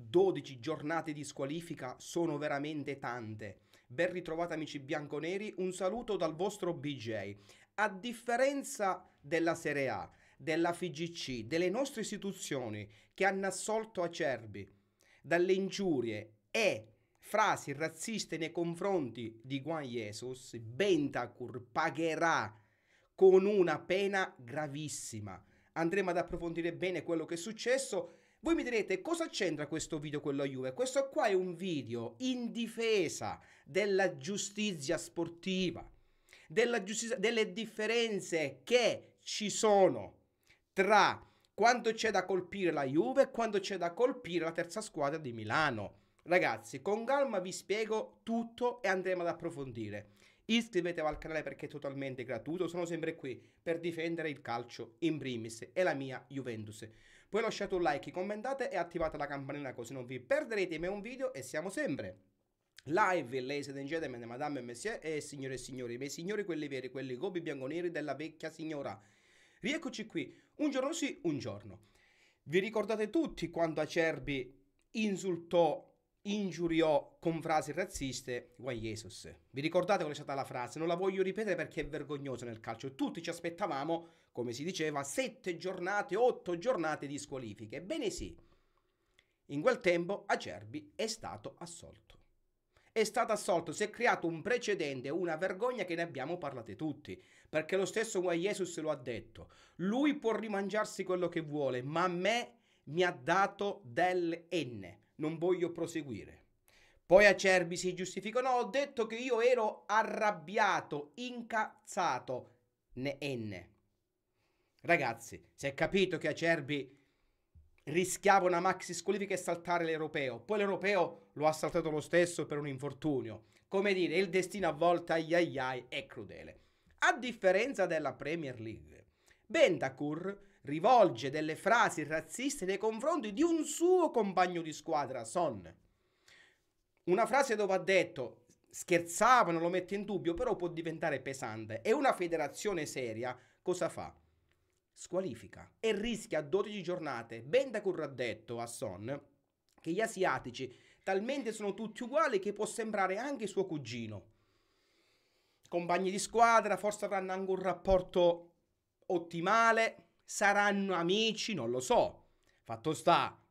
12 giornate di squalifica sono veramente tante. Ben ritrovati amici bianconeri, un saluto dal vostro BJ. A differenza della Serie A, della FIGC, delle nostre istituzioni che hanno assolto Acerbi dalle ingiurie e frasi razziste nei confronti di Juan Jesus, Bentacur pagherà con una pena gravissima. Andremo ad approfondire bene quello che è successo voi mi direte cosa c'entra questo video con la Juve? Questo qua è un video in difesa della giustizia sportiva, della giustizia, delle differenze che ci sono tra quando c'è da colpire la Juve e quando c'è da colpire la terza squadra di Milano. Ragazzi, con calma vi spiego tutto e andremo ad approfondire. Iscrivetevi al canale perché è totalmente gratuito, sono sempre qui per difendere il calcio in primis e la mia Juventus. Poi lasciate un like, commentate e attivate la campanella così non vi perderete mai un video e siamo sempre live, ladies and gentlemen, madame e messie e signore e signori, miei signori quelli veri, quelli gobi bianco neri della vecchia signora. Rieccoci qui, un giorno sì, un giorno. Vi ricordate tutti quando Acerbi insultò ingiuriò con frasi razziste Guai Jesus. Vi ricordate qual è stata la frase? Non la voglio ripetere perché è vergognosa nel calcio. Tutti ci aspettavamo, come si diceva, sette giornate, otto giornate di squalifiche. Ebbene sì, in quel tempo Acerbi è stato assolto. È stato assolto, si è creato un precedente, una vergogna che ne abbiamo parlato tutti, perché lo stesso Guai Jesus lo ha detto. Lui può rimangiarsi quello che vuole, ma a me mi ha dato del N non voglio proseguire. Poi Acerbi si giustificò, no, ho detto che io ero arrabbiato, incazzato, ne enne. Ragazzi, si è capito che Acerbi rischiava una maxi squalifica e saltare l'europeo. Poi l'europeo lo ha saltato lo stesso per un infortunio. Come dire, il destino a volte ai ai ai è crudele. A differenza della Premier League, Bentancur rivolge delle frasi razziste nei confronti di un suo compagno di squadra, Son. Una frase dove ha detto scherzavano, lo mette in dubbio, però può diventare pesante. E una federazione seria cosa fa? Squalifica e rischia 12 giornate. Bentakur ha detto a Son che gli asiatici talmente sono tutti uguali che può sembrare anche suo cugino. Compagni di squadra, forse avranno anche un rapporto ottimale, Saranno amici? Non lo so. Fatto sta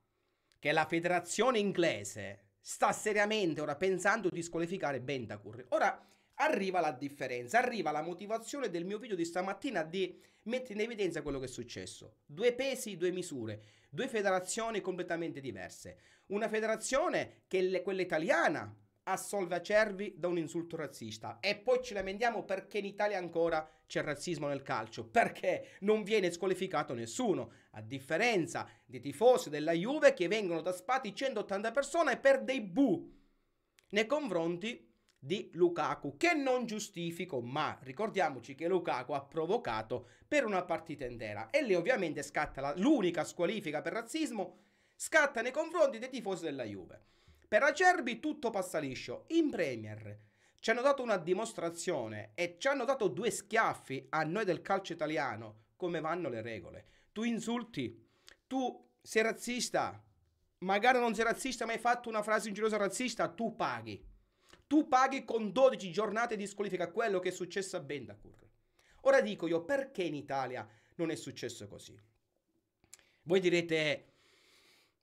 che la federazione inglese sta seriamente ora pensando di squalificare Bentacur. Ora arriva la differenza, arriva la motivazione del mio video di stamattina di mettere in evidenza quello che è successo. Due pesi, due misure, due federazioni completamente diverse. Una federazione che è quella italiana a Solvacervi da un insulto razzista e poi ci lamentiamo perché in Italia ancora c'è razzismo nel calcio, perché non viene squalificato nessuno, a differenza dei tifosi della Juve che vengono da spati 180 persone per dei bu nei confronti di Lukaku, che non giustifico, ma ricordiamoci che Lukaku ha provocato per una partita intera e lì ovviamente scatta la, l'unica squalifica per razzismo, scatta nei confronti dei tifosi della Juve. Per Acerbi tutto passa liscio, in Premier. Ci hanno dato una dimostrazione e ci hanno dato due schiaffi a noi del calcio italiano, come vanno le regole. Tu insulti, tu sei razzista, magari non sei razzista ma hai fatto una frase ingiuriosa razzista, tu paghi. Tu paghi con 12 giornate di squalifica quello che è successo a Bendacur. Ora dico io, perché in Italia non è successo così? Voi direte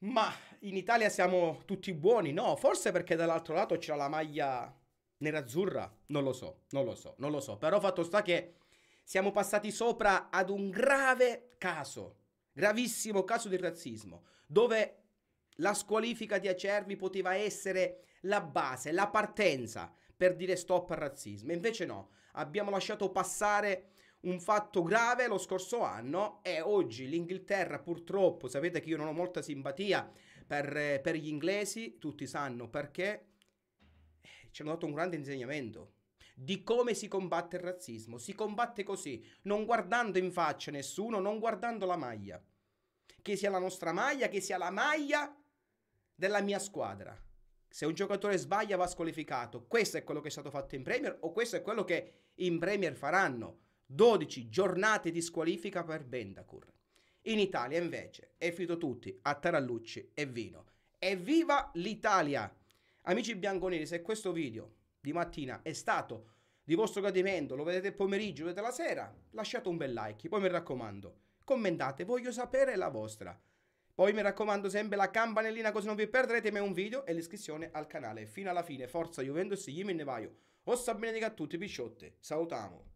ma in Italia siamo tutti buoni? No, forse perché dall'altro lato c'è la maglia nerazzurra? Non lo so, non lo so, non lo so. Però fatto sta che siamo passati sopra ad un grave caso, gravissimo caso di razzismo, dove la squalifica di Acervi poteva essere la base, la partenza per dire stop al razzismo. Invece no, abbiamo lasciato passare un fatto grave lo scorso anno e oggi l'Inghilterra purtroppo, sapete che io non ho molta simpatia per, per gli inglesi, tutti sanno perché, eh, ci hanno dato un grande insegnamento di come si combatte il razzismo. Si combatte così, non guardando in faccia nessuno, non guardando la maglia. Che sia la nostra maglia, che sia la maglia della mia squadra. Se un giocatore sbaglia va squalificato. Questo è quello che è stato fatto in Premier o questo è quello che in Premier faranno. 12 giornate di squalifica per Bendacur. In Italia invece è finito tutti a tarallucci e vino. Evviva l'Italia! Amici bianconeri, se questo video di mattina è stato di vostro gradimento, lo vedete il pomeriggio, lo vedete la sera, lasciate un bel like, poi mi raccomando, commentate, voglio sapere la vostra. Poi mi raccomando sempre la campanellina così non vi perderete mai un video e l'iscrizione al canale. Fino alla fine, forza Juventus, Jimmy Nevaio. Ossa benedica a tutti, picciotti. Salutiamo.